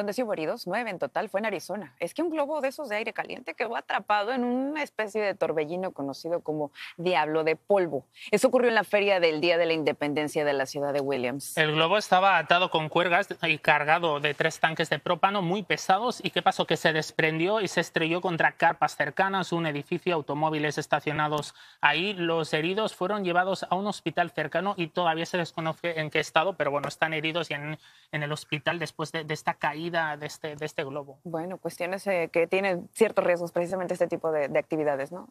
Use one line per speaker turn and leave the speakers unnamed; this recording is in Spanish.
donde sí hubo heridos, nueve en total, fue en Arizona. Es que un globo de esos de aire caliente quedó atrapado en una especie de torbellino conocido como diablo de polvo. Eso ocurrió en la feria del Día de la Independencia de la ciudad de Williams.
El globo estaba atado con cuerdas y cargado de tres tanques de propano muy pesados y qué pasó que se desprendió y se estrelló contra carpas cercanas, un edificio, automóviles estacionados ahí. Los heridos fueron llevados a un hospital cercano y todavía se desconoce en qué estado, pero bueno, están heridos y en, el hospital después de esta caída de este, de este globo.
Bueno, cuestiones eh,
que tienen ciertos riesgos precisamente este tipo de
actividades, ¿no?